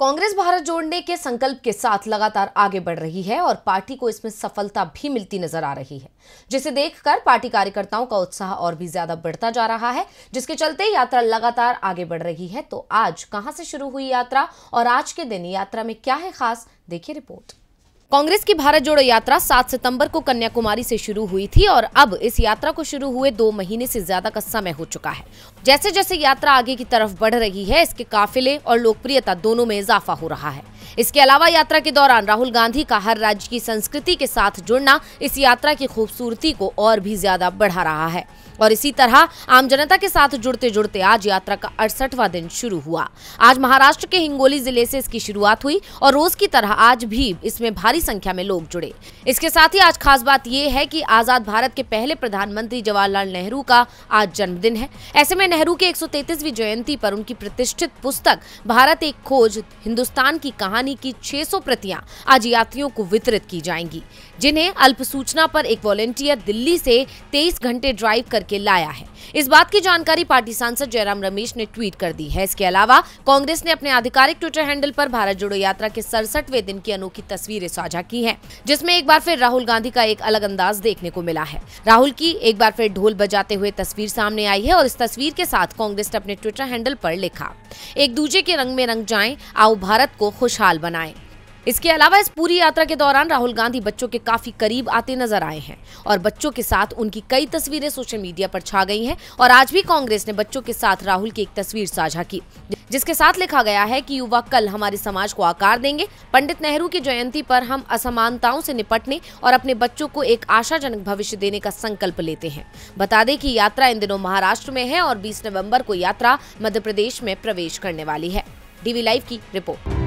कांग्रेस भारत जोड़ने के संकल्प के साथ लगातार आगे बढ़ रही है और पार्टी को इसमें सफलता भी मिलती नजर आ रही है जिसे देखकर पार्टी कार्यकर्ताओं का उत्साह और भी ज्यादा बढ़ता जा रहा है जिसके चलते यात्रा लगातार आगे बढ़ रही है तो आज कहां से शुरू हुई यात्रा और आज के दिन यात्रा में क्या है खास देखिए रिपोर्ट कांग्रेस की भारत जोड़ो यात्रा 7 सितंबर को कन्याकुमारी से शुरू हुई थी और अब इस यात्रा को शुरू हुए दो महीने से ज्यादा का समय हो चुका है जैसे जैसे यात्रा आगे की तरफ बढ़ रही है इसके काफिले और लोकप्रियता दोनों में इजाफा हो रहा है इसके अलावा यात्रा के दौरान राहुल गांधी का हर राज्य की संस्कृति के साथ जुड़ना इस यात्रा की खूबसूरती को और भी ज्यादा बढ़ा रहा है और इसी तरह आम जनता के साथ जुड़ते जुड़ते आज यात्रा का अड़सठवा दिन शुरू हुआ आज महाराष्ट्र के हिंगोली जिले से इसकी शुरुआत हुई और रोज की तरह आज भी इसमें भारी संख्या में लोग जुड़े इसके साथ ही आज खास बात यह है कि आजाद भारत के पहले प्रधानमंत्री जवाहरलाल नेहरू का आज जन्मदिन है ऐसे में नेहरू के एक जयंती पर उनकी प्रतिष्ठित पुस्तक भारत एक खोज हिंदुस्तान की कहानी कहानी की 600 प्रतियां आज यात्रियों को वितरित की जाएंगी जिन्हें अल्प सूचना पर एक वॉलेंटियर दिल्ली से 23 घंटे ड्राइव करके लाया है इस बात की जानकारी पार्टी सांसद जयराम रमेश ने ट्वीट कर दी है इसके अलावा कांग्रेस ने अपने आधिकारिक ट्विटर हैंडल पर भारत जोड़ो यात्रा के सड़सठवें दिन की अनोखी तस्वीरें साझा की है जिसमे एक बार फिर राहुल गांधी का एक अलग अंदाज देखने को मिला है राहुल की एक बार फिर ढोल बजाते हुए तस्वीर सामने आई है और इस तस्वीर के साथ कांग्रेस ने अपने ट्विटर हैंडल पर लिखा एक दूजे के रंग में रंग जाए आओ भारत को खुशहाल बनाए इसके अलावा इस पूरी यात्रा के दौरान राहुल गांधी बच्चों के काफी करीब आते नजर आए हैं और बच्चों के साथ उनकी कई तस्वीरें सोशल मीडिया पर छा गई हैं और आज भी कांग्रेस ने बच्चों के साथ राहुल की एक तस्वीर साझा की जिसके साथ लिखा गया है कि युवा कल हमारे समाज को आकार देंगे पंडित नेहरू की जयंती पर हम असमानताओं से निपटने और अपने बच्चों को एक आशाजनक भविष्य देने का संकल्प लेते हैं बता दें कि यात्रा इन दिनों महाराष्ट्र में है और 20 नवंबर को यात्रा मध्य प्रदेश में प्रवेश करने वाली है डीवी लाइव की रिपोर्ट